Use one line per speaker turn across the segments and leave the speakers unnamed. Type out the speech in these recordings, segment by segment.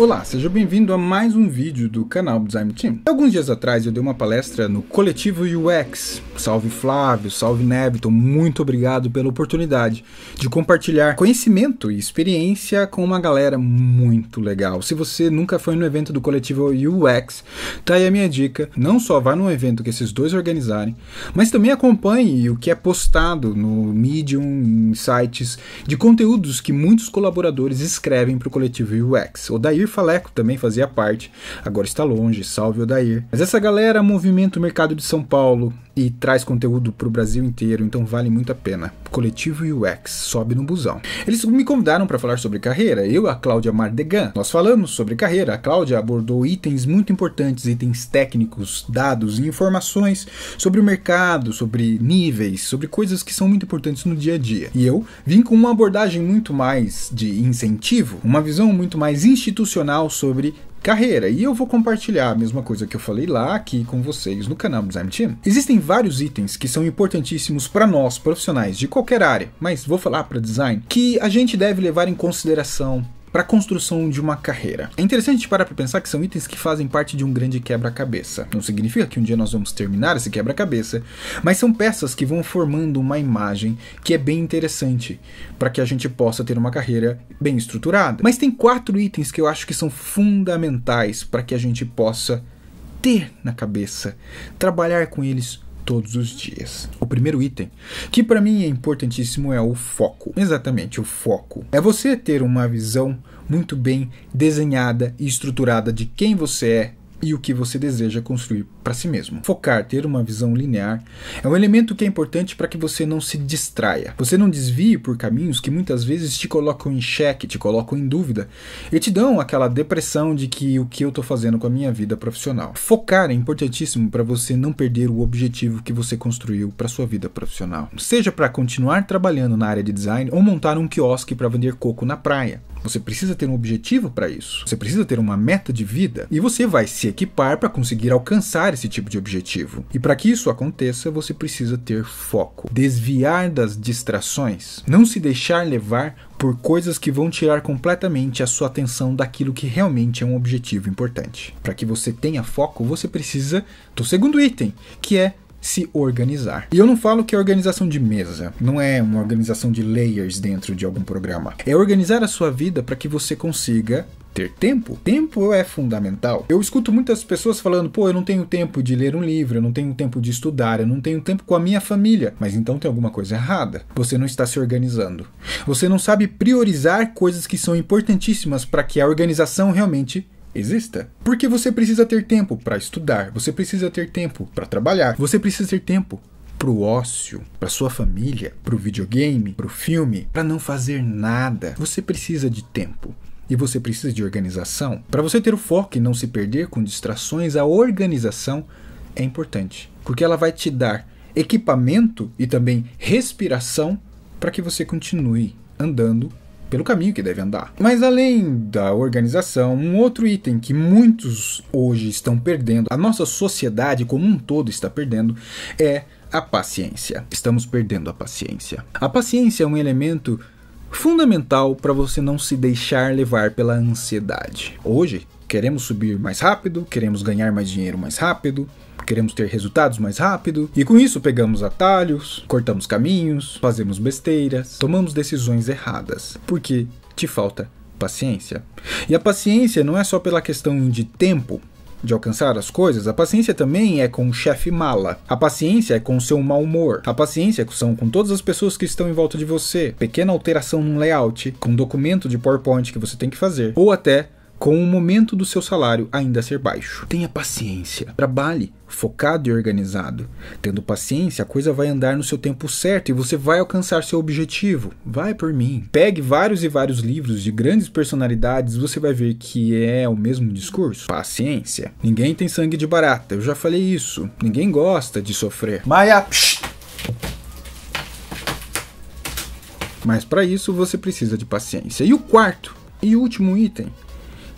Olá, seja bem-vindo a mais um vídeo do canal Design Team. Alguns dias atrás eu dei uma palestra no Coletivo UX, Salve Flávio, salve Nebiton, muito obrigado pela oportunidade de compartilhar conhecimento e experiência com uma galera muito legal. Se você nunca foi no evento do coletivo UX, tá aí a minha dica. Não só vá no evento que esses dois organizarem, mas também acompanhe o que é postado no Medium, em sites de conteúdos que muitos colaboradores escrevem para o coletivo UX. O Dair Faleco também fazia parte, agora está longe, salve O Dair. Mas essa galera movimenta o mercado de São Paulo, e traz conteúdo para o Brasil inteiro, então vale muito a pena. Coletivo UX, sobe no busão. Eles me convidaram para falar sobre carreira, eu e a Cláudia Mardegan. Nós falamos sobre carreira, a Cláudia abordou itens muito importantes, itens técnicos, dados e informações sobre o mercado, sobre níveis, sobre coisas que são muito importantes no dia a dia. E eu vim com uma abordagem muito mais de incentivo, uma visão muito mais institucional sobre carreira. E eu vou compartilhar a mesma coisa que eu falei lá aqui com vocês no canal do Design Team. Existem vários itens que são importantíssimos para nós, profissionais de qualquer área, mas vou falar para design, que a gente deve levar em consideração para a construção de uma carreira. É interessante parar para pensar que são itens que fazem parte de um grande quebra-cabeça. Não significa que um dia nós vamos terminar esse quebra-cabeça, mas são peças que vão formando uma imagem que é bem interessante para que a gente possa ter uma carreira bem estruturada. Mas tem quatro itens que eu acho que são fundamentais para que a gente possa ter na cabeça, trabalhar com eles todos os dias. O primeiro item, que para mim é importantíssimo, é o foco. Exatamente, o foco. É você ter uma visão muito bem desenhada e estruturada de quem você é, e o que você deseja construir para si mesmo. Focar, ter uma visão linear, é um elemento que é importante para que você não se distraia. Você não desvie por caminhos que muitas vezes te colocam em xeque, te colocam em dúvida e te dão aquela depressão de que o que eu estou fazendo com a minha vida profissional. Focar é importantíssimo para você não perder o objetivo que você construiu para sua vida profissional. Seja para continuar trabalhando na área de design ou montar um quiosque para vender coco na praia. Você precisa ter um objetivo para isso. Você precisa ter uma meta de vida e você vai se equipar para conseguir alcançar esse tipo de objetivo. E para que isso aconteça, você precisa ter foco, desviar das distrações, não se deixar levar por coisas que vão tirar completamente a sua atenção daquilo que realmente é um objetivo importante. Para que você tenha foco, você precisa do segundo item, que é se organizar. E eu não falo que é organização de mesa, não é uma organização de layers dentro de algum programa. É organizar a sua vida para que você consiga ter tempo. Tempo é fundamental. Eu escuto muitas pessoas falando: pô, eu não tenho tempo de ler um livro, eu não tenho tempo de estudar, eu não tenho tempo com a minha família. Mas então tem alguma coisa errada. Você não está se organizando. Você não sabe priorizar coisas que são importantíssimas para que a organização realmente exista. Porque você precisa ter tempo para estudar, você precisa ter tempo para trabalhar, você precisa ter tempo para o ócio, para sua família, para o videogame, para o filme, para não fazer nada. Você precisa de tempo e você precisa de organização. Para você ter o foco e não se perder com distrações, a organização é importante, porque ela vai te dar equipamento e também respiração para que você continue andando pelo caminho que deve andar. Mas além da organização, um outro item que muitos hoje estão perdendo, a nossa sociedade como um todo está perdendo, é a paciência. Estamos perdendo a paciência. A paciência é um elemento fundamental para você não se deixar levar pela ansiedade. Hoje, queremos subir mais rápido, queremos ganhar mais dinheiro mais rápido, queremos ter resultados mais rápido, e com isso pegamos atalhos, cortamos caminhos, fazemos besteiras, tomamos decisões erradas, porque te falta paciência. E a paciência não é só pela questão de tempo, de alcançar as coisas, a paciência também é com o chefe mala. A paciência é com o seu mau humor. A paciência é são com todas as pessoas que estão em volta de você. Pequena alteração num layout, com um documento de PowerPoint que você tem que fazer, ou até com o momento do seu salário ainda ser baixo. Tenha paciência, trabalhe, focado e organizado. Tendo paciência, a coisa vai andar no seu tempo certo e você vai alcançar seu objetivo. Vai por mim. Pegue vários e vários livros de grandes personalidades, você vai ver que é o mesmo discurso. Paciência. Ninguém tem sangue de barata, eu já falei isso. Ninguém gosta de sofrer. Maia. Psh. Mas para isso você precisa de paciência. E o quarto e último item,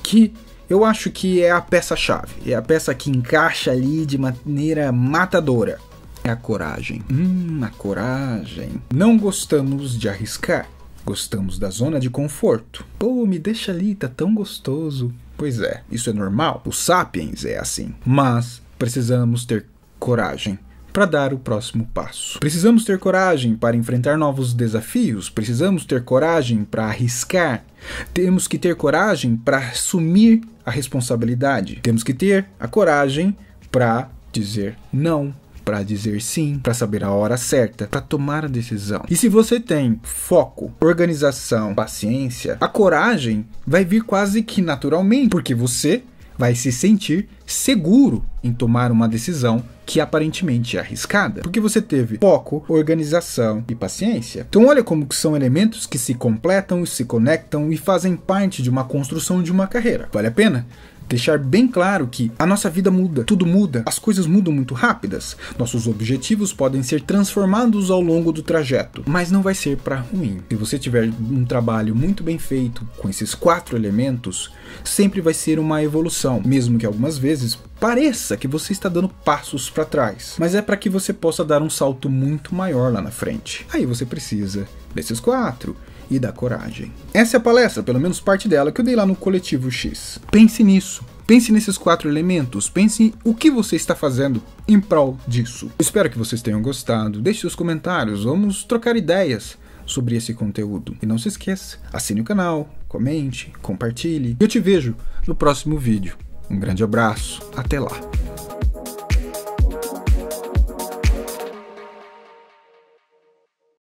que eu acho que é a peça-chave, é a peça que encaixa ali de maneira matadora. É a coragem. Hum, a coragem. Não gostamos de arriscar. Gostamos da zona de conforto. Pô, me deixa ali, tá tão gostoso. Pois é, isso é normal. O Sapiens é assim. Mas precisamos ter coragem para dar o próximo passo. Precisamos ter coragem para enfrentar novos desafios, precisamos ter coragem para arriscar, temos que ter coragem para assumir a responsabilidade, temos que ter a coragem para dizer não para dizer sim, para saber a hora certa, para tomar a decisão. E se você tem foco, organização, paciência, a coragem vai vir quase que naturalmente, porque você vai se sentir seguro em tomar uma decisão que aparentemente é arriscada, porque você teve foco, organização e paciência. Então olha como são elementos que se completam, se conectam e fazem parte de uma construção de uma carreira. Vale a pena? deixar bem claro que a nossa vida muda, tudo muda, as coisas mudam muito rápidas. Nossos objetivos podem ser transformados ao longo do trajeto, mas não vai ser para ruim. Se você tiver um trabalho muito bem feito com esses quatro elementos, sempre vai ser uma evolução, mesmo que algumas vezes pareça que você está dando passos para trás, mas é para que você possa dar um salto muito maior lá na frente. Aí você precisa desses quatro e da coragem. Essa é a palestra, pelo menos parte dela, que eu dei lá no Coletivo X. Pense nisso. Pense nesses quatro elementos, pense o que você está fazendo em prol disso. Espero que vocês tenham gostado, deixe seus comentários, vamos trocar ideias sobre esse conteúdo. E não se esqueça, assine o canal, comente, compartilhe. Eu te vejo no próximo vídeo. Um grande abraço, até lá!